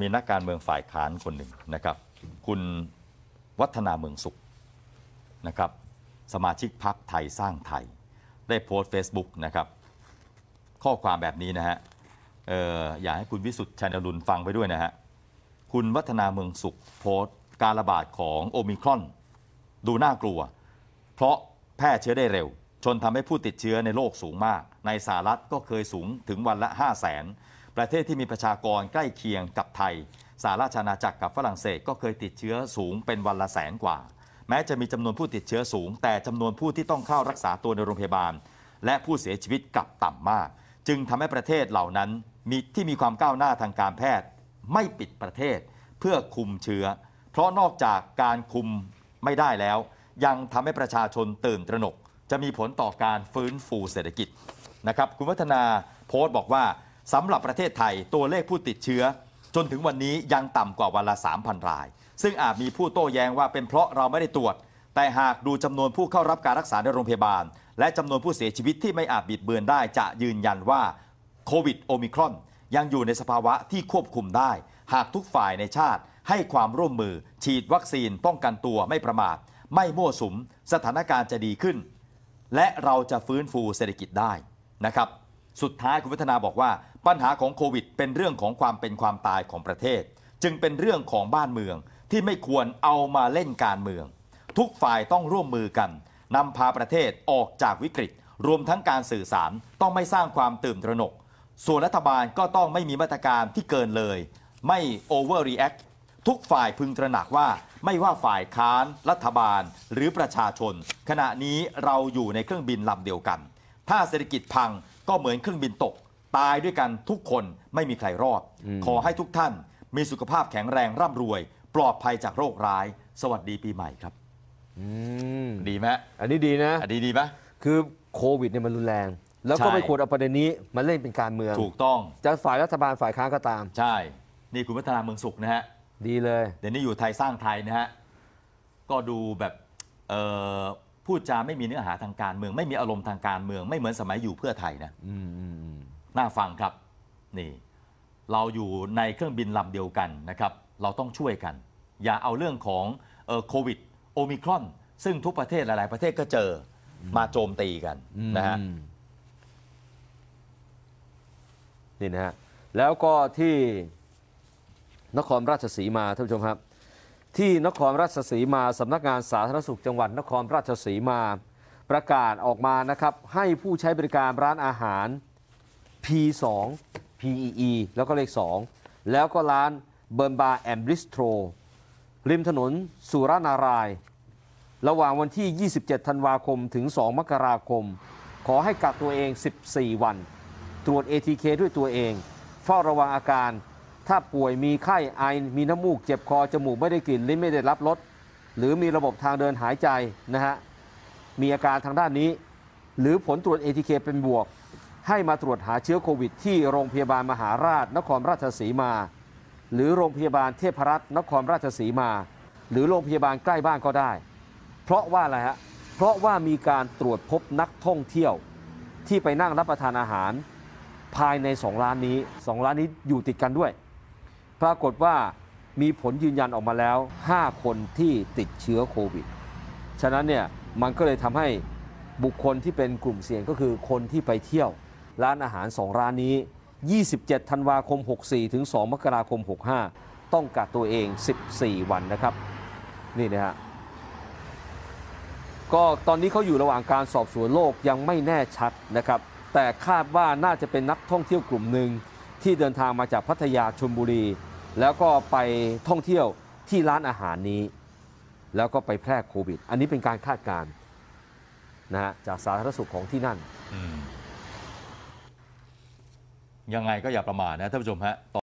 มีนักการเมืองฝ่ายค้านคนหนึ่งนะครับ คุณวัฒนาเมืองสุขนะครับ สมาชิกพักไทยสร้างไทย ได้โพสต์ Facebook นะครับ ข้อความแบบนี้นะฮะอออยากให้คุณวิสุทธิ์ชัยนรุนฟังไปด้วยนะฮะคุณวัฒนาเมืองสุขโพสต์ การระบาดของโอมิครอน ดูน่ากลัว เพราะแพร่เชื้อได้เร็วจนทำให้ผู้ติดเชื้อในโลกสูงมาก ในสหรัฐก็เคยสูงถึงวันละ 5 0 0 0 0ประเทศที่มีประชากรใกล้เคียงกับไทย สาราชาณาจักรกับฝรั่งเศสก็เคยติดเชื้อสูงเป็นวันละแสนกว่า แม้จะมีจำนวนผู้ติดเชื้อสูง แต่จำนวนผู้ที่ต้องเข้ารักษาตัวในโรงพยาบาล และผู้เสียชีวิตกลับต่ำมาก จึงทำให้ประเทศเหล่านั้นมีที่มีความก้าวหน้าทางการแพทย์ ไม่ปิดประเทศเพื่อคุมเชื้อ เพราะนอกจากการคุมไม่ได้แล้ว ยังทำให้ประชาชนตื่นตระหนก จะมีผลต่อการฟื้นฟูเศรษฐกิจนะครับ คุณวัฒนาโพสต์บอกว่าสำหรับประเทศไทยตัวเลขผู้ติดเชื้อ จนถึงวันนี้ยังต่ำกว่าวันละ 3,000 ราย ซึ่งอาจมีผู้โต้แย้งว่าเป็นเพราะเราไม่ได้ตรวจ แต่หากดูจำนวนผู้เข้ารับการรักษาในโรงพยาบาล และจำนวนผู้เสียชีวิตที่ไม่อาจบิดเบือนได้ จะยืนยันว่า โควิดโอมิครอนยังอยู่ในสภาวะที่ควบคุมได้ หากทุกฝ่ายในชาติ ให้ความร่วมมือ ฉีดวัคซีนป้องกันตัวไม่ประมาท ไม่มั่วสุมสถานการณ์จะดีขึ้น และเราจะฟื้นฟูเศรษฐกิจได้นะครับ สุดท้ายคุณวัฒนาบอกว่าปัญหาของโควิด เป็นเรื่องของความเป็นความตายของประเทศ จึงเป็นเรื่องของบ้านเมืองที่ไม่ควรเอามาเล่นการเมือง ทุกฝ่ายต้องร่วมมือกันนำพาประเทศออกจากวิกฤต รวมทั้งการสื่อสาร ต้องไม่สร้างความตื่นตระหนก ส่วนรัฐบาลก็ต้องไม่มีมาตรการที่เกินเลย ไม่โอเวอร์รีแอคทุกฝ่ายพึงตระหนักว่า ไม่ว่าฝ่ายค้าน รัฐบาลหรือประชาชน ขณะนี้เราอยู่ในเครื่องบินลำเดียวกัน ถ้าเศรษฐกิจพังก็เหมือนเครื่องบินตกตายด้วยกันทุกคนไม่มีใครรอดขอให้ทุกท่านมีสุขภาพแข็งแรง ร่ำรวย ปลอดภัยจากโรคร้าย สวัสดีปีใหม่ครับดีไหมอันนี้ดีนะอันนี้ดีไหมคือโควิดเนี่ยมันรุนแรง แล้วก็ไม่ควรเอาประเด็นนี้มาเล่นเป็นการเมือง ถูกต้อง จะฝ่ายรัฐบาลฝ่ายค้านก็ตาม ใช่ นี่คุณพัฒนาเมืองสุขนะฮะ ดีเลย เดี๋ยวนี้อยู่ไทยสร้างไทยนะฮะก็ดูแบบพูดจาไม่มีเนื้อหาทางการเมืองไม่มีอารมณ์ทางการเมือง ไม่เหมือนสมัยอยู่เพื่อไทยนะน่าฟังครับ นี่เราอยู่ในเครื่องบินลำเดียวกันนะครับ เราต้องช่วยกัน อย่าเอาเรื่องของโควิด โอมิครอน ซึ่งทุกประเทศ หลายๆ ประเทศก็เจอมาโจมตีกันนะฮะนี่นะฮะแล้วก็ที่นครราชสีมาท่านผู้ชมครับ ที่นครราชสีมาสำนักงานสาธารณสุขจังหวัด นครราชสีมาประกาศออกมานะครับ ให้ผู้ใช้บริการร้านอาหาร P2 PEE แล้วก็เลข 2 แล้วก็ร้านเบิร์นบาร์แอมบริสโตรริมถนนสุรานาราย ระหว่างวันที่ 27 ธันวาคมถึง 2 มกราคม ขอให้กักตัวเอง 14 วัน ตรวจ ATK ด้วยตัวเอง เฝ้าระวังอาการถ้าป่วยมีไข้ไอมีน้ำมูกเจ็บคอจมูกไม่ได้กลิ่นลิ้นไม่ได้รับรสหรือมีระบบทางเดินหายใจนะฮะ มีอาการทางด้านนี้ หรือผลตรวจ ATK เป็นบวกให้มาตรวจหาเชื้อโควิดที่โรงพยาบาลมหาราช นครราชสีมา หรือโรงพยาบาลเทพรัตน์นครราชสีมา หรือโรงพยาบาลใกล้บ้านก็ได้ เพราะว่าอะไรฮะ เพราะว่ามีการตรวจพบนักท่องเที่ยว ที่ไปนั่งรับประทานอาหารภายในสองร้านนี้สองร้านนี้อยู่ติดกันด้วย ปรากฏว่ามีผลยืนยันออกมาแล้ว 5 คนที่ติดเชื้อโควิด ฉะนั้นเนี่ยมันก็เลยทำให้บุคคลที่เป็นกลุ่มเสี่ยงก็คือคนที่ไปเที่ยวร้านอาหาร 2 ร้านนี้ 27 ธันวาคม 64 ถึง 2 มกราคม 65 ต้องกักตัวเอง 14 วันนะครับ นี่นะฮะ ก็ตอนนี้เขาอยู่ระหว่างการสอบสวนโลกยังไม่แน่ชัดนะครับ แต่คาดว่าน่าจะเป็นนักท่องเที่ยวกลุ่มหนึ่งที่เดินทางมาจากพัทยาชลบุรี แล้วก็ไปท่องเที่ยวที่ร้านอาหารนี้ แล้วก็ไปแพร่โควิด อันนี้เป็นการคาดการณ์นะฮะจากสาธารณสุขของที่นั่นยังไงก็อย่าประมาทนะท่านผู้ชมฮะต